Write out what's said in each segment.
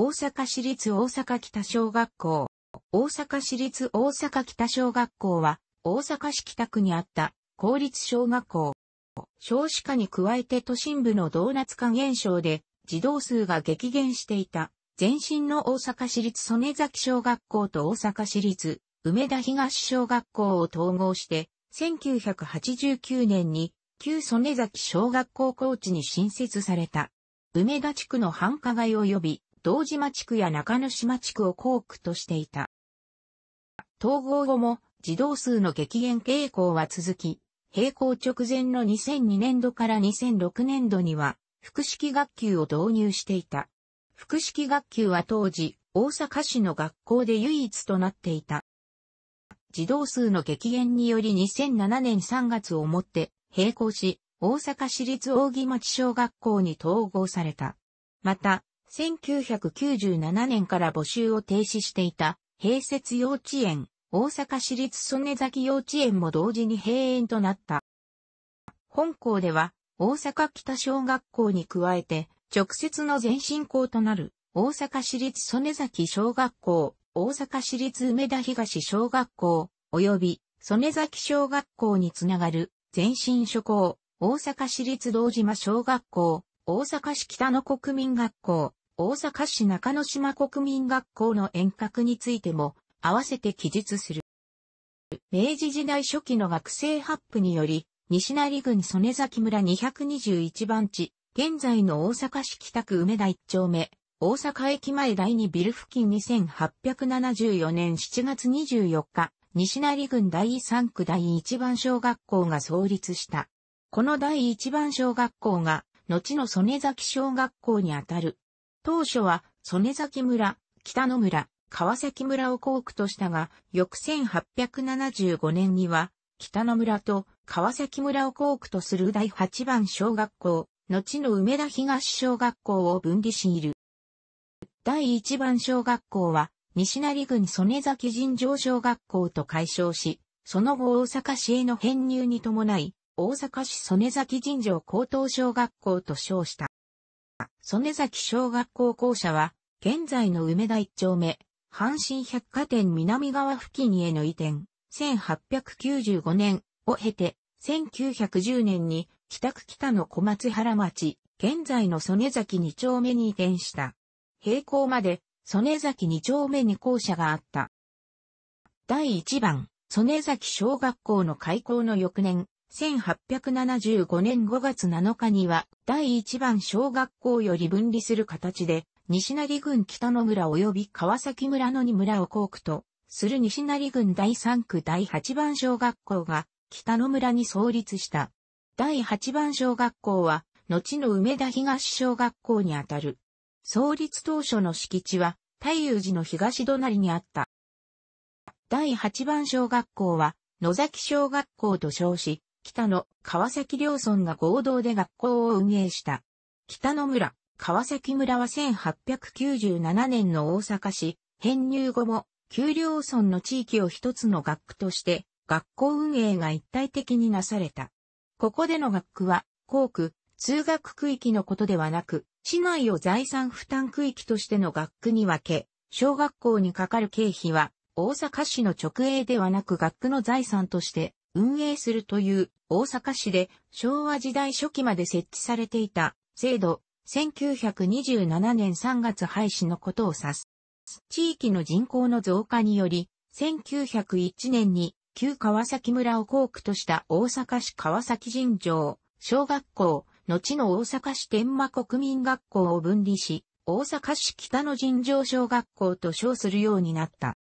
大阪市立大阪北小学校。大阪市立大阪北小学校は、大阪市北区にあった公立小学校。少子化に加えて都心部のドーナツ化現象で、児童数が激減していた、前身の大阪市立曽根崎小学校と大阪市立梅田東小学校を統合して、1989年に旧曽根崎小学校高地に新設された。梅田地区の繁華街及び堂島地区や中之島地区を校区としていた。統合後も児童数の激減傾向は続き、閉校直前の2002年度から2006年度には、複式学級を導入していた。複式学級は当時、大阪市の学校で唯一となっていた。児童数の激減により2007年3月をもって閉校し、大阪市立大木町小学校に統合された。また、1997年から募集を停止していた、併設幼稚園、大阪市立曽根崎幼稚園も同時に閉園となった。本校では、大阪北小学校に加えて、直接の前進校となる、大阪市立曽根崎小学校、大阪市立梅田東小学校、及び、曽根崎小学校につながる、前進諸校、大阪市立道島小学校、大阪市北の国民学校、大阪市中野島国民学校の遠隔についても、合わせて記述する。明治時代初期の学生発布により、西成郡曽根崎村221番地、現在の大阪市北区梅田1丁目、大阪駅前第2ビル付近2874年7月24日、西成郡第3区第1番小学校が創立した。この第1番小学校が、後の曽根崎小学校にあたる当初は、曽根崎村、北野村、川崎村を校区としたが、翌1875年には、北野村と川崎村を校区とする第8番小学校、後の梅田東小学校を分離しいる。第1番小学校は、西成郡曽根崎尋常小学校と改称し、その後大阪市への編入に伴い、大阪市曽根崎尋常高等小学校と称した。曽根崎小学校校舎は、現在の梅田一丁目、阪神百貨店南側付近への移転、1895年を経て、1910年に北区北の小松原町、現在の曽根崎二丁目に移転した。並行まで、曽根崎二丁目に校舎があった。第1番、曽根崎小学校の開校の翌年、1875年5月7日には第1番小学校より分離する形で、西成郡北野村及び川崎村の2村を校区とする西成郡第3区第8番小学校が北野村に創立した。第8番小学校は、後の梅田東小学校にあたる。創立当初の敷地は、太友寺の東隣にあった。第8番小学校は、野崎小学校と称し、北野、川崎両村が合同で学校を運営した。北野村、川崎村は1897年の大阪市、編入後も、給料村の地域を一つの学区として、学校運営が一体的になされた。ここでの学区は、校区、通学区域のことではなく、市内を財産負担区域としての学区に分け、小学校にかかる経費は、大阪市の直営ではなく学区の財産として運営するという大阪市で昭和時代初期まで設置されていた制度、1927年3月廃止のことを指す。地域の人口の増加により、1901年に旧川崎村を校区とした大阪市川崎尋常小学校、後の大阪市天満国民学校を分離し、大阪市北の尋常小学校と称するようになった。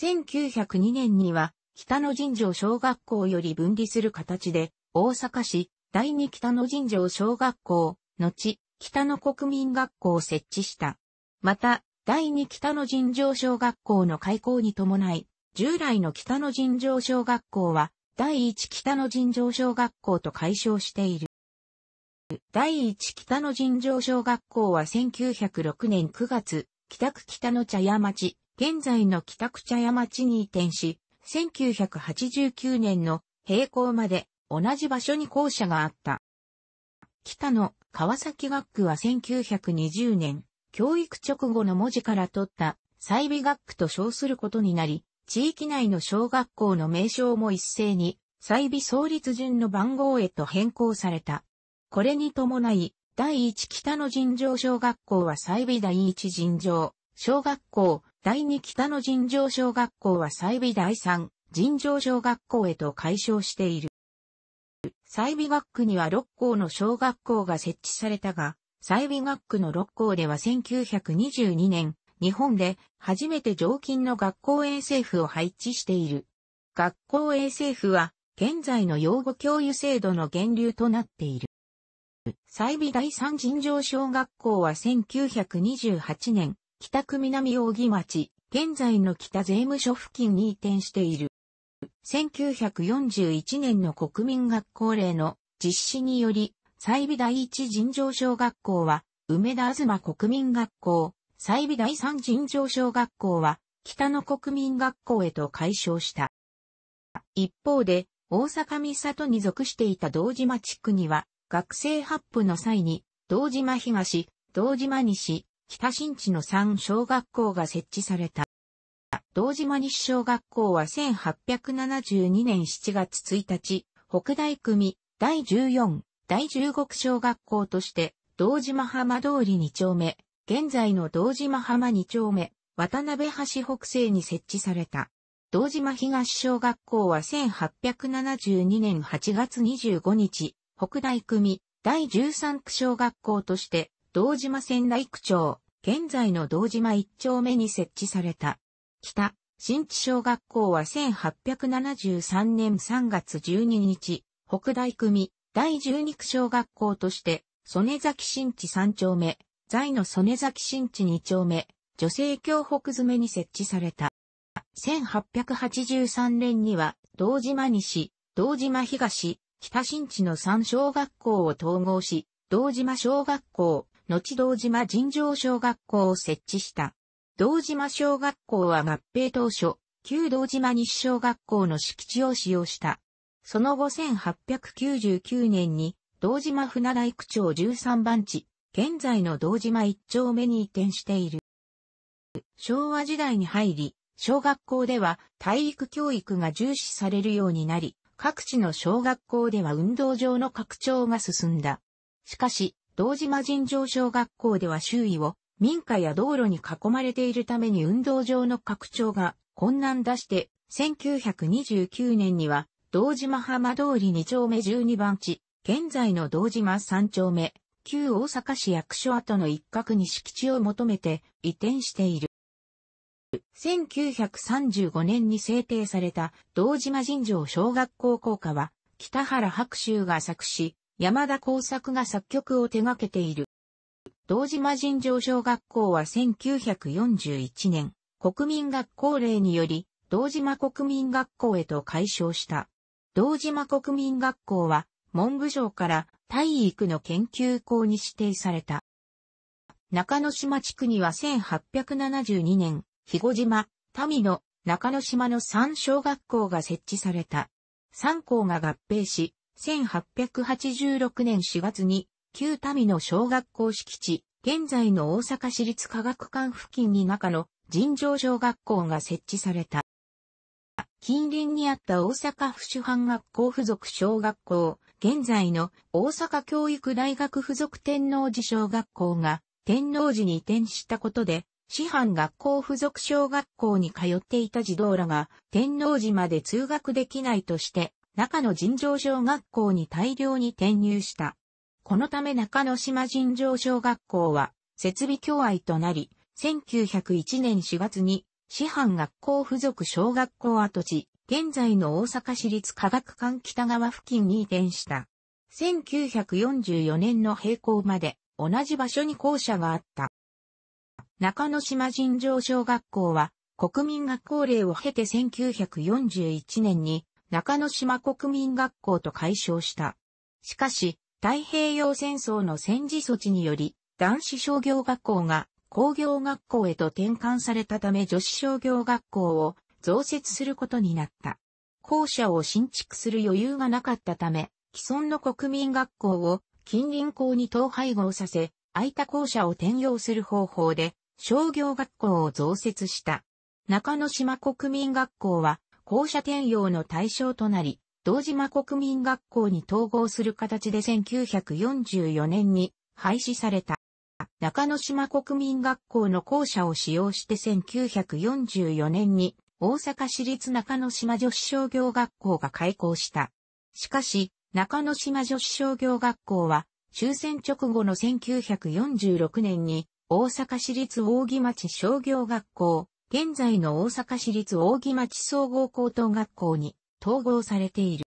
1902年には北野神城小学校より分離する形で、大阪市第二北野神城小学校、後、北野国民学校を設置した。また、第二北野神城小学校の開校に伴い、従来の北野神城小学校は、第一北野神城小学校と解消している。第一北野神城小学校は1906年9月、北区北野茶屋町、現在の北区茶屋町に移転し、1989年の閉校まで同じ場所に校舎があった。北の川崎学区は1920年、教育直後の文字から取った細美学区と称することになり、地域内の小学校の名称も一斉に、細美創立順の番号へと変更された。これに伴い、第一北の尋常小学校は細美第一尋常小学校、第2北の尋常小学校は西美第3尋常小学校へと解消している。西美学区には6校の小学校が設置されたが、西美学区の6校では1922年、日本で初めて常勤の学校衛政府を配置している。学校衛政府は、現在の養護教諭制度の源流となっている。西美第三尋常小学校は1928年、北区南大木町、現在の北税務署付近に移転している。1941年の国民学校令の実施により、西美第一尋常小学校は、梅田東国民学校、西美第三尋常小学校は、北の国民学校へと改称した。一方で、大阪三里に属していた道島地区には、学生発布の際に、道島東、道島西、北新地の3小学校が設置された。道島西小学校は1872年7月1日、北大組第14、第15小学校として、道島浜通り2丁目、現在の道島浜2丁目、渡辺橋北西に設置された。道島東小学校は1872年8月25日、北大組第13区小学校として、道島仙台区長、現在の道島一丁目に設置された。北、新地小学校は1873年3月12日、北大組、第十二区小学校として、曽根崎新地三丁目、在の曽根崎新地二丁目、女性教北詰めに設置された。1883年には、道島西、道島東、北新地の三小学校を統合し、道島小学校、後道島尋常小学校を設置した。道島小学校は合併当初、旧道島西小学校の敷地を使用した。その後1899年に、道島船大区長13番地、現在の道島1丁目に移転している。昭和時代に入り、小学校では体育教育が重視されるようになり、各地の小学校では運動場の拡張が進んだ。しかし、道島尋常小学校では周囲を民家や道路に囲まれているために運動場の拡張が困難だして、1929年には、道島浜通り2丁目12番地、現在の道島3丁目、旧大阪市役所跡の一角に敷地を求めて移転している。1935年に制定された道島尋常小学校校歌は、北原白秋が作詞、山田耕作が作曲を手掛けている。道島尋常小学校は1941年、国民学校令により、道島国民学校へと改称した。道島国民学校は、文部省から体育の研究校に指定された。中之島地区には1872年、肥後島、民の中之島の三小学校が設置された。三校が合併し、1886年4月に、旧民の小学校敷地、現在の大阪市立科学館付近に中の尋常小学校が設置された。近隣にあった大阪府主藩学校附属小学校、現在の大阪教育大学附属天王寺小学校が天王寺に移転したことで、師範学校附属小学校に通っていた児童らが天王寺まで通学できないとして中野尋常小学校に大量に転入した。このため中野島尋常小学校は設備教愛となり、1901年4月に市販学校付属小学校跡地、現在の大阪市立科学館北側付近に移転した。1944年の閉校まで同じ場所に校舎があった。中野島尋常小学校は国民学校令を経て1941年に中之島国民学校と解消した。しかし、太平洋戦争の戦時措置により、男子商業学校が工業学校へと転換されたため女子商業学校を増設することになった。校舎を新築する余裕がなかったため、既存の国民学校を近隣校に統廃合させ、空いた校舎を転用する方法で商業学校を増設した。中之島国民学校は校舎転用の対象となり、堂島国民学校に統合する形で1944年に廃止された。中野島国民学校の校舎を使用して1944年に大阪市立中野島女子商業学校が開校した。しかし、中野島女子商業学校は終戦直後の1946年に大阪市立大木町商業学校、現在の大阪市立大木町総合高等学校に統合されている。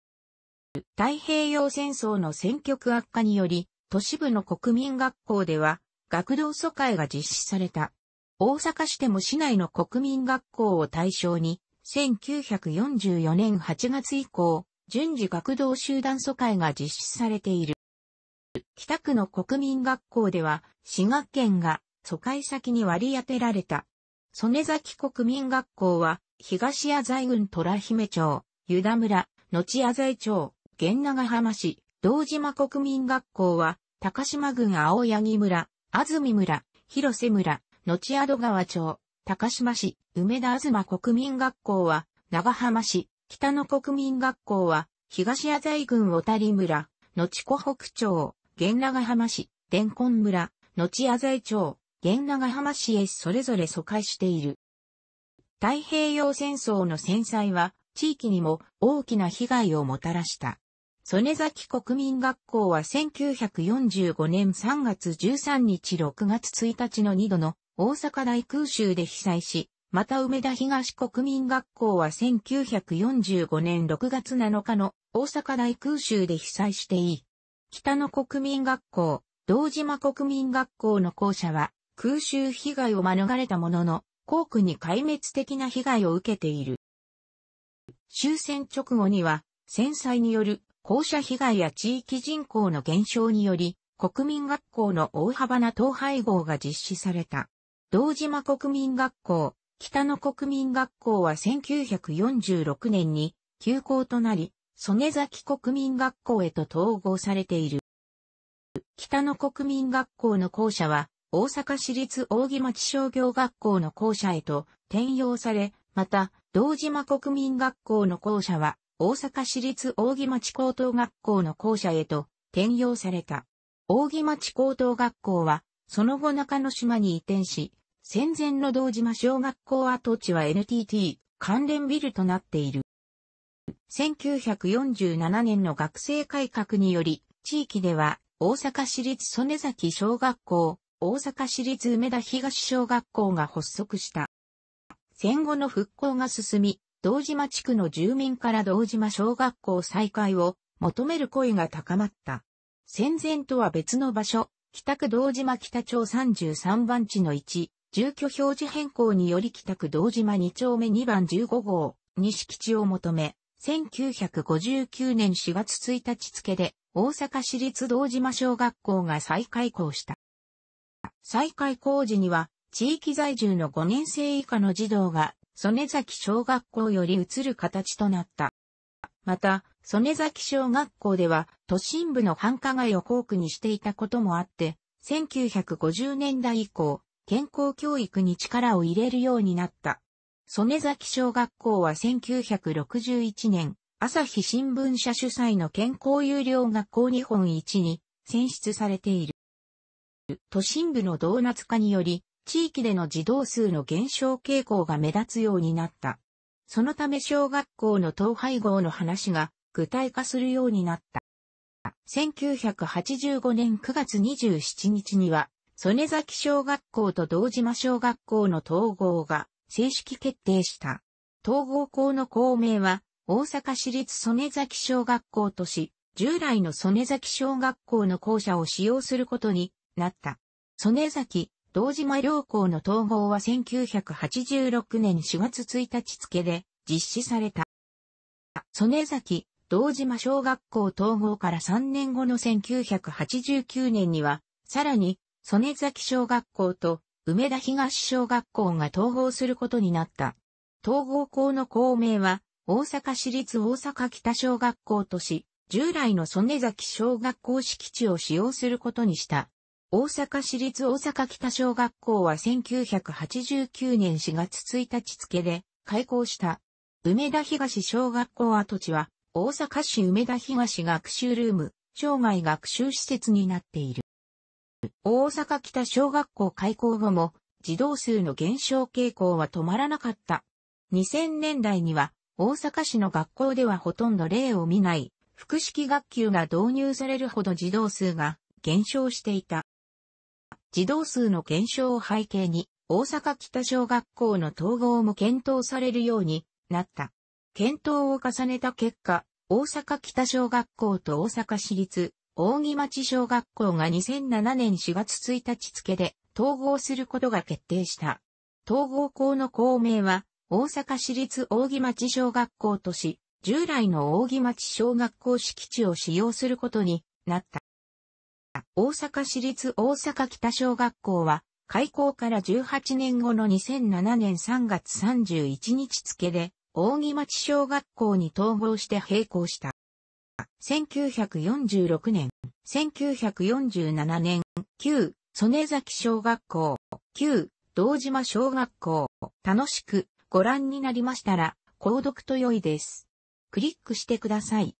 太平洋戦争の戦局悪化により、都市部の国民学校では、学童疎開が実施された。大阪市でも市内の国民学校を対象に、1944年8月以降、順次学童集団疎開が実施されている。北区の国民学校では、滋賀県が疎開先に割り当てられた曽根崎国民学校は、東谷財郡虎姫町、湯田村、後谷財町、源長浜市、道島国民学校は、高島郡青柳村、安住村、広瀬村、後宿川町、高島市、梅田東国民学校は、長浜市、北野国民学校は、東谷財郡小谷村、後湖北町、源長浜市、伝根村、後谷財町、現長浜市へそれぞれ疎開している。太平洋戦争の戦災は地域にも大きな被害をもたらした。曽根崎国民学校は1945年3月13日6月1日の2度の大阪大空襲で被災し、また梅田東国民学校は1945年6月7日の大阪大空襲で被災していい。北の国民学校、道島国民学校の校舎は空襲被害を免れたものの、航空に壊滅的な被害を受けている。終戦直後には、戦災による校舎被害や地域人口の減少により、国民学校の大幅な統廃合が実施された。道島国民学校、北野国民学校は1946年に休校となり、曽根崎国民学校へと統合されている。北野国民学校の校舎は、大阪市立大木町商業学校の校舎へと転用され、また、道島国民学校の校舎は、大阪市立大木町高等学校の校舎へと転用された。大木町高等学校は、その後中之島に移転し、戦前の道島小学校跡地は NTT 関連ビルとなっている。1947年の学生改革により、地域では大阪市立曽根崎小学校、大阪市立梅田東小学校が発足した。戦後の復興が進み、堂島地区の住民から堂島小学校再開を求める声が高まった。戦前とは別の場所、北区堂島北町33番地の1、住居表示変更により北区堂島2丁目2番15号西基地を求め、1959年4月1日付で大阪市立堂島小学校が再開校した。再開工事には、地域在住の5年生以下の児童が、曽根崎小学校より移る形となった。また、曽根崎小学校では、都心部の繁華街を校区にしていたこともあって、1950年代以降、健康教育に力を入れるようになった。曽根崎小学校は1961年、朝日新聞社主催の健康有料学校日本一に選出されている。都心部のドーナツ化により、地域での児童数の減少傾向が目立つようになった。そのため小学校の統廃合の話が具体化するようになった。1985年9月27日には、曽根崎小学校と堂島小学校の統合が正式決定した。統合校の校名は、大阪市立曽根崎小学校とし、従来の曽根崎小学校の校舎を使用することになった。曽根崎、堂島両校の統合は1986年4月1日付で実施された。曽根崎、堂島小学校統合から3年後の1989年には、さらに、曽根崎小学校と梅田東小学校が統合することになった。統合校の校名は、大阪市立大阪北小学校とし、従来の曽根崎小学校敷地を使用することにした。大阪市立大阪北小学校は1989年4月1日付で開校した。梅田東小学校跡地は大阪市梅田東学習ルーム、生涯学習施設になっている。大阪北小学校開校後も児童数の減少傾向は止まらなかった。2000年代には大阪市の学校ではほとんど例を見ない複式学級が導入されるほど児童数が減少していた。児童数の減少を背景に、大阪北小学校の統合も検討されるようになった。検討を重ねた結果、大阪北小学校と大阪市立、大木町小学校が2007年4月1日付で統合することが決定した。統合校の校名は、大阪市立大木町小学校とし、従来の大木町小学校敷地を使用することになった。大阪市立大阪北小学校は、開校から18年後の2007年3月31日付で、大木町小学校に統合して閉校した。1946年、1947年、旧、曽根崎小学校、旧、道島小学校、楽しくご覧になりましたら、購読と良いです。クリックしてください。